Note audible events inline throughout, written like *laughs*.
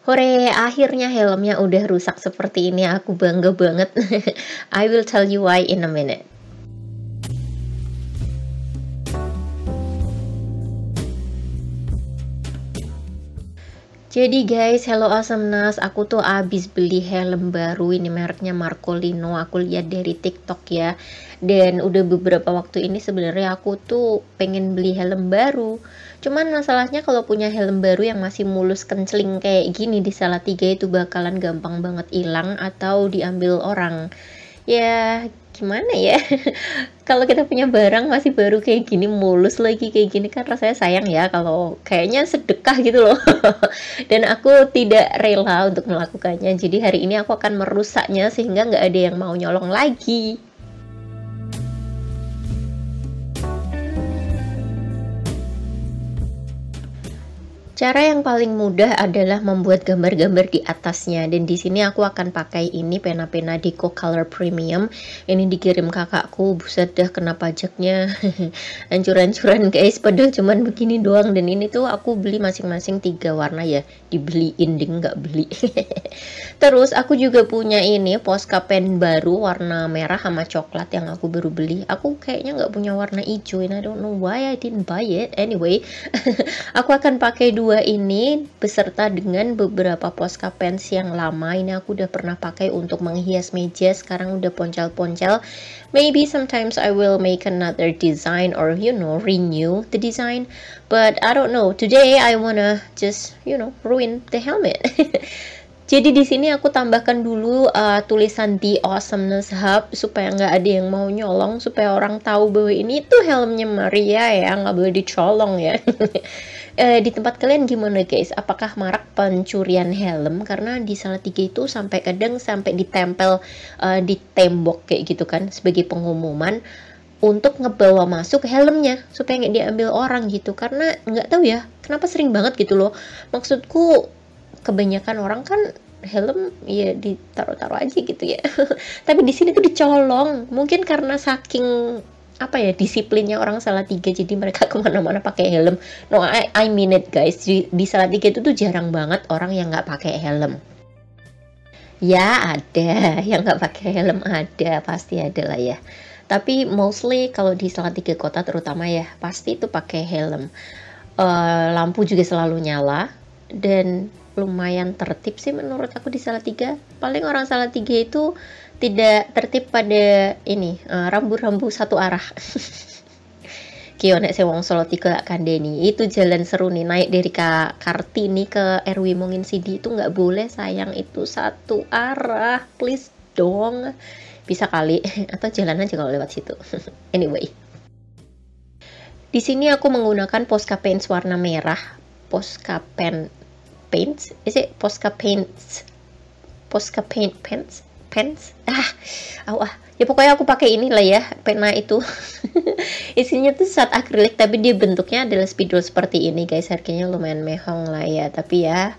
Hore, akhirnya helmnya udah rusak seperti ini. Aku bangga banget. *laughs* I will tell you why in a minute. Jadi guys, hello awesomeness, aku tuh abis beli helm baru, ini mereknya Marcolino, aku lihat dari TikTok ya. Dan udah beberapa waktu ini sebenarnya aku tuh pengen beli helm baru. Cuman masalahnya kalau punya helm baru yang masih mulus kenceling kayak gini di tiga itu bakalan gampang banget hilang atau diambil orang. Ya, gimana ya *laughs* kalau kita punya barang masih baru kayak gini mulus lagi kayak gini kan rasanya sayang ya kalau kayaknya sedekah gitu loh *laughs* dan aku tidak rela untuk melakukannya jadi hari ini aku akan merusaknya sehingga nggak ada yang mau nyolong lagi Cara yang paling mudah adalah membuat gambar-gambar di atasnya dan di sini aku akan pakai ini pena-pena Deco Color Premium. Ini dikirim kakakku, buset dah kena pajaknya. *laughs* Hancur-hancuran guys, padahal cuman begini doang dan ini tuh aku beli masing-masing tiga warna ya. Dibeliin ding nggak beli. *laughs* Terus aku juga punya ini Posca pen baru warna merah sama coklat yang aku baru beli. Aku kayaknya nggak punya warna hijau and I don't know why I didn't buy it. Anyway, *laughs* aku akan pakai dua dua ini beserta dengan beberapa posca pens yang lama ini aku udah pernah pakai untuk menghias meja sekarang udah poncel-poncel maybe sometimes I will make another design or you know renew the design but I don't know today I wanna just you know ruin the helmet *laughs* Jadi di sini aku tambahkan dulu uh, tulisan The Awesomeness Hub supaya nggak ada yang mau nyolong, supaya orang tahu bahwa ini tuh helmnya Maria ya, nggak boleh dicolong ya. *laughs* eh, di tempat kalian gimana guys apakah marak pencurian helm karena di tiga itu sampai kadang sampai ditempel eh, di tembok kayak gitu kan sebagai pengumuman untuk ngebawa masuk helmnya supaya nggak diambil orang gitu karena nggak tahu ya kenapa sering banget gitu loh maksudku kebanyakan orang kan helm ya ditaruh-taruh aja gitu ya *laughs* tapi di sini tuh dicolong mungkin karena saking apa ya disiplinnya orang salah tiga jadi mereka *laughs* kemana-mana pakai helm no I, I mean it guys di, di tiga itu tuh jarang banget orang yang nggak pakai helm ya ada *laughs* yang nggak pakai helm ada pasti ada lah ya tapi mostly kalau di salah tiga kota terutama ya pasti itu pakai helm uh, lampu juga selalu nyala dan lumayan tertib sih menurut aku di salah tiga paling orang salah tiga itu tidak tertib pada ini rambu eh, rambu-rambu satu arah *laughs* kio nek sing wong Solo tiga kandeni itu jalan seru nih naik dari Ka Kartini ke RW Mungin Sidi itu nggak boleh sayang itu satu arah please dong bisa kali *laughs* atau jalan aja kalau lewat situ *laughs* anyway di sini aku menggunakan Posca Paints warna eh, merah Posca Pen Paints is it Posca Paints Posca Paint Paints pens ah awah ya pokoknya aku pakai inilah ya pena itu *laughs* isinya tuh saat akrilik tapi dia bentuknya adalah spidol seperti ini guys harganya lumayan mehong lah ya tapi ya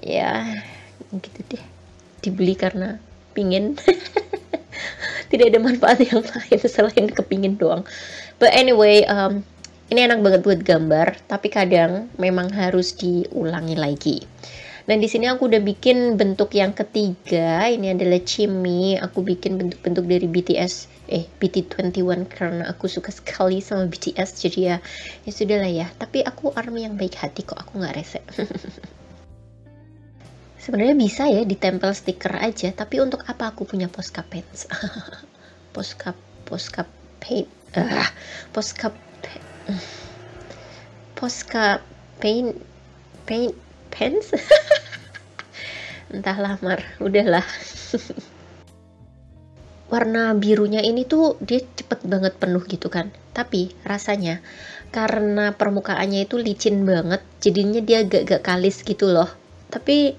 ya gitu deh dibeli karena pingin *laughs* tidak ada manfaat yang lain selain kepingin doang but anyway um, ini enak banget buat gambar tapi kadang memang harus diulangi lagi dan di sini aku udah bikin bentuk yang ketiga. Ini adalah Chimmy. Aku bikin bentuk-bentuk dari BTS. Eh, BT21 karena aku suka sekali sama BTS. Jadi ya, ya sudah lah ya. Tapi aku army yang baik hati kok. Aku nggak rese. *laughs* Sebenarnya bisa ya ditempel stiker aja. Tapi untuk apa aku punya Posca pens? Posca, *laughs* Posca paint. Uh, Posca, Posca paint, paint pants *laughs* entahlah mar udahlah *laughs* warna birunya ini tuh dia cepet banget penuh gitu kan tapi rasanya karena permukaannya itu licin banget jadinya dia agak-agak kalis gitu loh tapi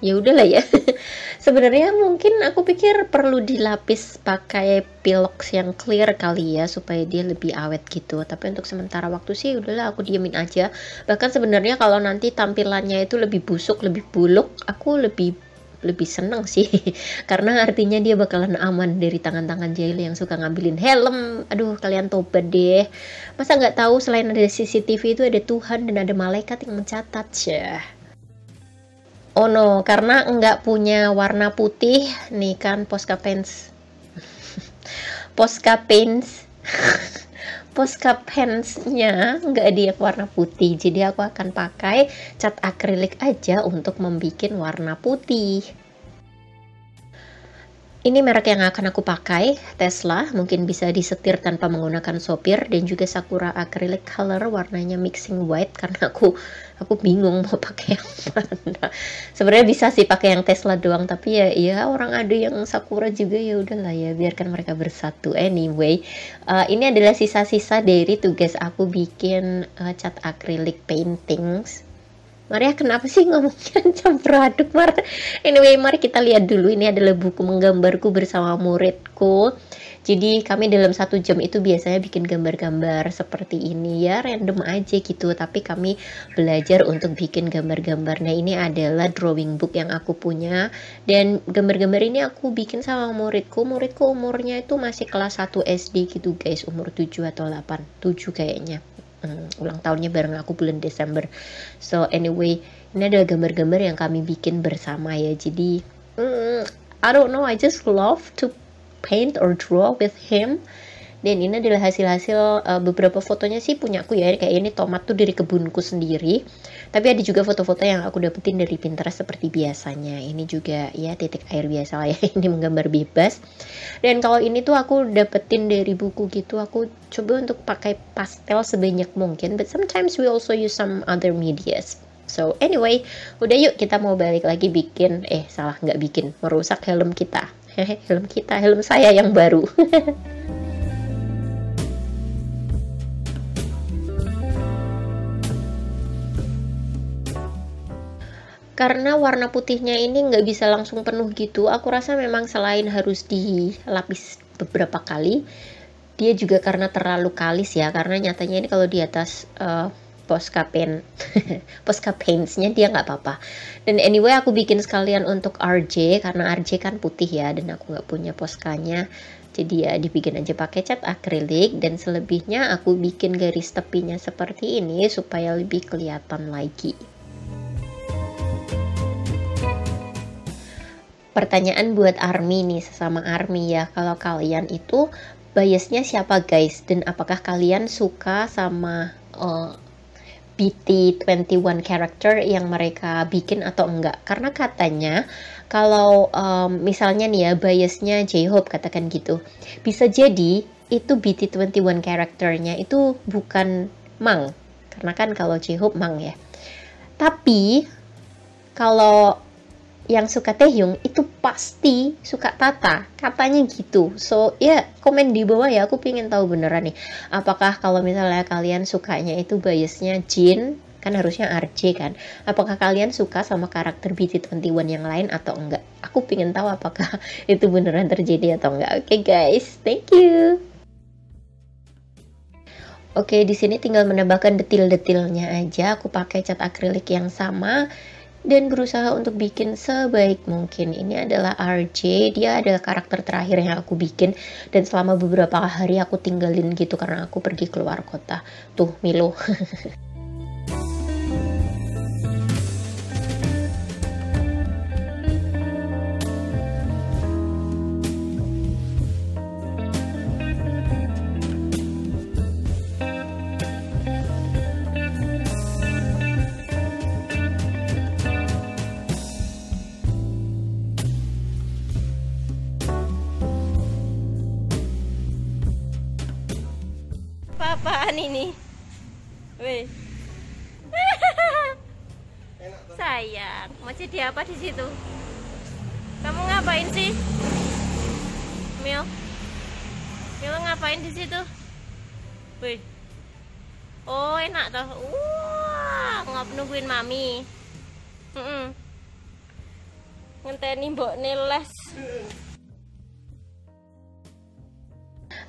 ya udahlah ya *laughs* sebenarnya mungkin aku pikir perlu dilapis pakai pilox yang clear kali ya supaya dia lebih awet gitu tapi untuk sementara waktu sih udahlah aku diemin aja bahkan sebenarnya kalau nanti tampilannya itu lebih busuk lebih buluk aku lebih lebih seneng sih *laughs* karena artinya dia bakalan aman dari tangan-tangan jahil yang suka ngambilin helm aduh kalian tobat deh masa nggak tahu selain ada CCTV itu ada Tuhan dan ada malaikat yang mencatat ya Ono oh, karena nggak punya warna putih nih kan Posca Pants *laughs* Posca Pants *laughs* Posca Pants-nya nggak dia warna putih jadi aku akan pakai cat akrilik aja untuk membuat warna putih ini merek yang akan aku pakai, Tesla, mungkin bisa disetir tanpa menggunakan sopir dan juga Sakura acrylic color warnanya mixing white karena aku aku bingung mau pakai yang mana. Sebenarnya bisa sih pakai yang Tesla doang, tapi ya ya orang ada yang Sakura juga ya udahlah ya, biarkan mereka bersatu. Anyway, uh, ini adalah sisa-sisa dari tugas aku bikin uh, cat acrylic paintings Maria kenapa sih ngomongnya *laughs* campur aduk Mar? Anyway, mari kita lihat dulu ini adalah buku menggambarku bersama muridku. Jadi kami dalam satu jam itu biasanya bikin gambar-gambar seperti ini ya random aja gitu. Tapi kami belajar untuk bikin gambar-gambar. Nah ini adalah drawing book yang aku punya dan gambar-gambar ini aku bikin sama muridku. Muridku umurnya itu masih kelas 1 SD gitu guys, umur 7 atau 8, 7 kayaknya um, ulang tahunnya bareng aku bulan Desember. So anyway, ini adalah gambar-gambar yang kami bikin bersama ya. Jadi, um, I don't know, I just love to paint or draw with him dan ini adalah hasil-hasil uh, beberapa fotonya sih punya aku ya kayak ini tomat tuh dari kebunku sendiri tapi ada juga foto-foto yang aku dapetin dari Pinterest seperti biasanya ini juga ya titik air biasa lah ya *laughs* ini menggambar bebas dan kalau ini tuh aku dapetin dari buku gitu aku coba untuk pakai pastel sebanyak mungkin but sometimes we also use some other medias So anyway, udah yuk kita mau balik lagi bikin, eh salah nggak bikin, merusak helm kita. *laughs* helm kita, helm saya yang baru. *laughs* karena warna putihnya ini nggak bisa langsung penuh gitu aku rasa memang selain harus dilapis beberapa kali dia juga karena terlalu kalis ya karena nyatanya ini kalau di atas uh, eh, Posca paint *laughs* Posca paintsnya dia nggak apa-apa dan anyway aku bikin sekalian untuk RJ karena RJ kan putih ya dan aku nggak punya poskanya, jadi ya dibikin aja pakai cat akrilik dan selebihnya aku bikin garis tepinya seperti ini supaya lebih kelihatan lagi pertanyaan buat Army nih sesama Army ya kalau kalian itu biasnya siapa guys dan apakah kalian suka sama uh, eh, BT21 character yang mereka bikin atau enggak karena katanya kalau um, misalnya nih ya biasnya J-Hope katakan gitu bisa jadi itu BT21 karakternya itu bukan Mang karena kan kalau J-Hope Mang ya tapi kalau yang suka Taehyung itu pasti suka Tata katanya gitu so ya yeah, komen di bawah ya aku pingin tahu beneran nih apakah kalau misalnya kalian sukanya itu biasnya Jin kan harusnya RJ kan apakah kalian suka sama karakter BT21 yang lain atau enggak aku pingin tahu apakah *laughs* itu beneran terjadi atau enggak oke okay, guys thank you Oke, di sini tinggal menambahkan detil-detilnya aja. Aku pakai cat akrilik yang sama dan berusaha untuk bikin sebaik mungkin. Ini adalah RJ, dia adalah karakter terakhir yang aku bikin dan selama beberapa hari aku tinggalin gitu karena aku pergi keluar kota. Tuh Milo. *laughs* ini Wih. sayang mau jadi apa di situ kamu ngapain sih Mil Mil ngapain di situ Wih. oh enak toh wah ngap nungguin mami mm -mm. ngenteni mbok neles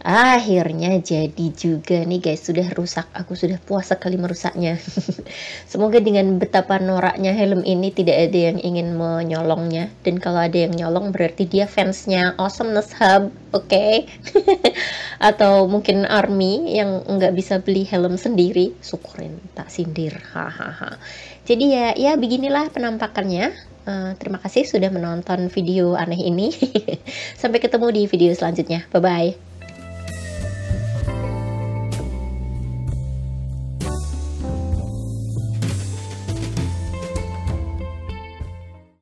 Akhirnya jadi juga nih guys, sudah rusak. Aku sudah puas sekali merusaknya. *laughs* Semoga dengan betapa noraknya helm ini tidak ada yang ingin menyolongnya. Dan kalau ada yang nyolong berarti dia fansnya Awesomeness Hub, oke? Okay? *laughs* Atau mungkin Army yang nggak bisa beli helm sendiri, syukurin tak sindir, *laughs* hahaha. Jadi ya, ya beginilah penampakannya. Uh, terima kasih sudah menonton video aneh ini. Sampai ketemu di video selanjutnya. Bye bye.